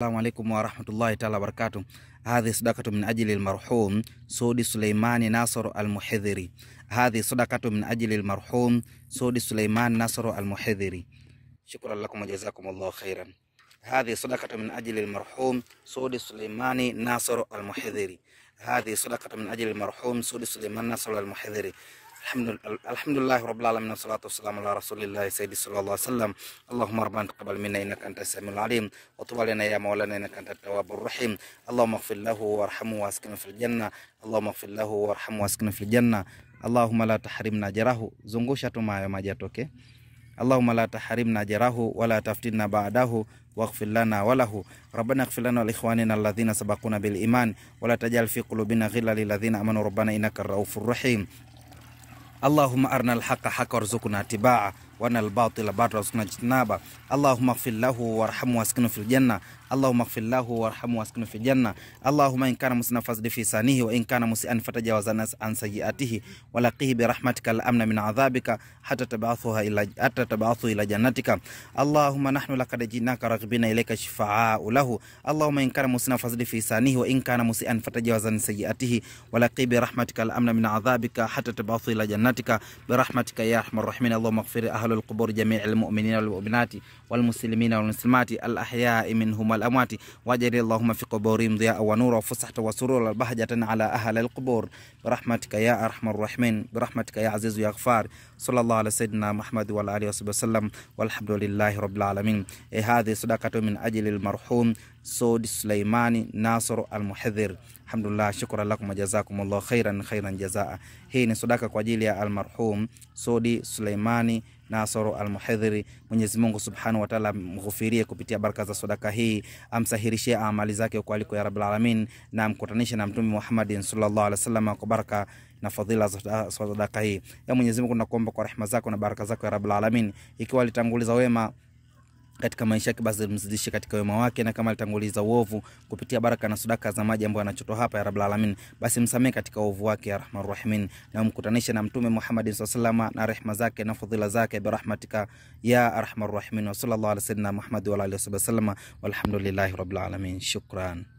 السلام عليكم ورحمة الله تعالى وبركاته هذه صدقة من أجل المرحوم سودي سليمان ناصر المحذري هذه صدقة من أجل المرحوم سودي سليمان ناصر المحذري شكرا لكم وجزاكم الله خيرا هذه صدقة من أجل المرحوم سودي سليمان ناصر المحذري هذه صدقة من أجل المرحوم سودي سليمان ناصر المحذري الحمد لله رب العالمين والصلاة والسلام على رسول الله سيدي صلى الله عليه وسلم اللهم ربنا تقبل منا إنك أنت السميع العليم وتب علينا يا مولانا إنك أنت التواب الرحيم اللهم اغفر له وارحمه واسكنه في الجنة اللهم اغفر له وارحمه واسكنه في الجنة اللهم لا تحرمنا جراه zungusha ما mayo maji اللهم لا تحرمنا جراه ولا تفتنا بعده واغفر لنا وله ربنا اغفر لنا ولإخواننا الذين سبقونا بالإيمان ولا تجعل في قلوبنا غلا للذين آمنوا ربنا إنك الرؤوف الرحيم اللهم أرنا الحق حق وارزقنا اتباعه وأن الباطل باطل وسنا جتنابا اللهم اغفر له وارحمه واسكنه في الجنة اللهم اغفر له وارحمه واسكنه في الجنة اللهم إن كان مسنا فاسد في سانه وإن كان مسيئا فتجاوز عن سيئاته ولقيه برحمتك الأمن من عذابك حتى تبعثها إلى حتى تبعثه إلى جنتك اللهم نحن لقد جئناك راغبين إليك شفعاء له اللهم إن كان مسنا فاسد في سانه وإن كان مسيئا فتجاوز عن سيئاته ولقيه برحمتك الأمن من عذابك حتى تبعثه إلى جنتك برحمتك يا أرحم الراحمين اللهم اغفر أهل أهل القبور جميع المؤمنين والمؤمنات والمسلمين والمسلمات الأحياء منهم والأموات واجعل اللهم في قبورهم ضياء ونورا وفسحة وسرورا بهجة على أهل القبور برحمتك يا أرحم الراحمين برحمتك يا عزيز يا غفار صلى الله على سيدنا محمد وعلى آله وصحبه وسلم والحمد لله رب العالمين إيه، هذه صدقة من أجل المرحوم سود سليماني ناصر المحذر Alhamdulillah, shukran lakum Allah khairan khairan jazaa. Hii ni sadaka kwa ajili ya almarhum Sudi Suleimani Nasoro Almuhadhiri. Mwenyezi Mungu subhanahu wa taala mghufirie kupitia baraka za sadaka hii, amsahirishie amali zake kwa aliko ya rabbil alamin, na amkutanishe na Mtume Muhammad sallallahu alaihi wasallam kwa baraka na fadhila za sadaka hii. Ya Mwenyezi Mungu, nakuomba kwa rehema zako na baraka zako ya rabbil alamin, ikiwa alitanguliza wema katika maisha yake, basi mzidishe katika wema wake, na kama alitanguliza uovu kupitia baraka na sadaka za maji ambayo anachotoa hapa, ya Rabbul alamin, basi msamee katika uovu wake, ya rahman rahimin, na mkutanishe na mtume Muhammad sallallahu alaihi wasallam na rehema zake na fadhila zake, bi rahmatika ya arhamar rahimin, wa sallallahu alaihi wasallam Muhammad wa alihi wasallam, walhamdulillahi rabbil alamin, shukran.